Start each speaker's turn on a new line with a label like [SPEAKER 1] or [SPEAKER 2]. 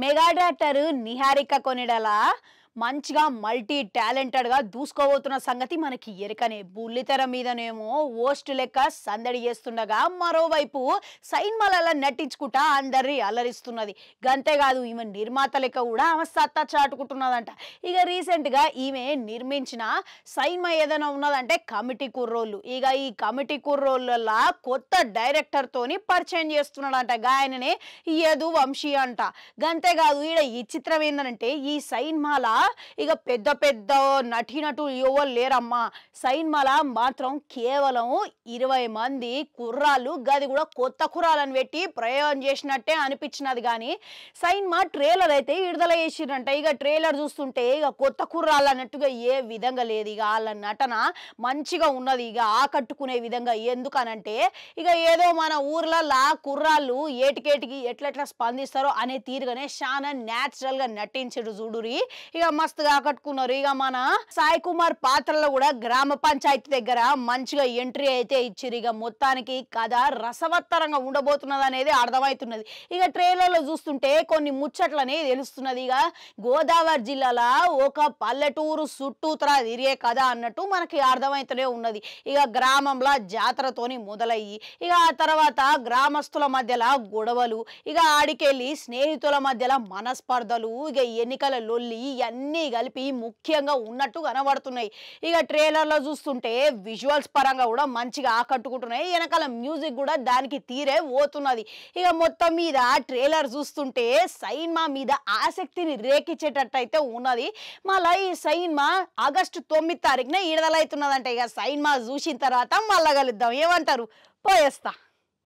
[SPEAKER 1] mega doctor Niharika కొనిడలా మంచిగా multi టాలెంటెడ్గా దూసుకోబోతున్న సంగతి మనకి ఎరకనే బుల్లితెర మీదనేమో ఓస్ట్ లెక్క సందడి చేస్తుండగా మరోవైపు సైన్మాలలో నటించుకుంటా అందరి అలరిస్తున్నది గంతేకాదు ఈమె నిర్మాత లెక్క కూడా ఆమె సత్తా చాటుకుంటున్నదంట ఇక రీసెంట్గా ఈమె నిర్మించిన సైన్మ ఏదైనా ఉన్నదంటే కమిటీ కుర్రోళ్ళు ఇక ఈ కమిటీ కుర్రోళ్ళ కొత్త డైరెక్టర్తోని పరిచయం చేస్తున్నాడంట గాయననే యదు వంశీ అంట గంతేకాదు ఈడ ఈ చిత్రం ఏంటంటే ఈ సైన్మాల ఇక పెద్ద పెద్ద నటీనటులు ఎవరు లేరమ్మా సైన్మల మాత్రం కేవలం ఇరవై మంది కుర్రాళ్ళు గది కూడా కొత్త కుర్రాలను పెట్టి ప్రయోగం చేసినట్టే అనిపించినది కానీ సైన్మా ట్రైలర్ అయితే విడుదల చేసిరంట ఇక ట్రైలర్ చూస్తుంటే ఇక కొత్త కుర్రాళ్ళు అన్నట్టుగా ఏ విధంగా లేదు ఇక వాళ్ళ నటన మంచిగా ఉన్నది ఇక ఆకట్టుకునే విధంగా ఎందుకనంటే ఇక ఏదో మన ఊర్లలో కుర్రాళ్ళు ఏటికేటికి ఎట్లెట్లా స్పందిస్తారో అనే తీరుగానే చాలా న్యాచురల్గా నటించడు చూడురి ఇక మస్తుగా ఆకట్టుకున్నారు ఇక మన సాయి కుమార్ పాత్రలో కూడా గ్రామ పంచాయతీ దగ్గర మంచిగా ఎంట్రీ అయితే ఇచ్చిరు ఇక మొత్తానికి కథ రసవత్తరంగా ఉండబోతున్నది అనేది అర్థమవుతున్నది ఇక ట్రైలర్లో చూస్తుంటే కొన్ని ముచ్చట్లని తెలుస్తున్నది ఇక గోదావరి జిల్లాలో ఒక పల్లెటూరు చుట్టూతరా తిరిగే కథ అన్నట్టు మనకి అర్థమవుతూనే ఉన్నది ఇక గ్రామంలో జాతరతోని మొదలయ్యి ఇక ఆ తర్వాత గ్రామస్తుల మధ్యలో గొడవలు ఇక ఆడికెళ్ళి స్నేహితుల మధ్యలో మనస్పర్ధలు ఇక ఎన్నికల లొల్లి ఇవన్నీ అన్నీ కలిపి ముఖ్యంగా ఉన్నట్టు కనబడుతున్నాయి ఇక ట్రైలర్లో చూస్తుంటే విజువల్స్ పరంగా కూడా మంచిగా ఆకట్టుకుంటున్నాయి వెనకాల మ్యూజిక్ కూడా దానికి తీరే పోతున్నది ఇక మొత్తం మీద ట్రైలర్ చూస్తుంటే సైన్మా మీద ఆసక్తిని రేకిచ్చేటట్టు అయితే ఉన్నది మళ్ళీ ఈ సైన్మా ఆగస్టు తొమ్మిది తారీఖున విడుదలవుతున్నదంటే ఇక సైన్మా చూసిన తర్వాత మళ్ళా కలుద్దాం ఏమంటారు పోయేస్తా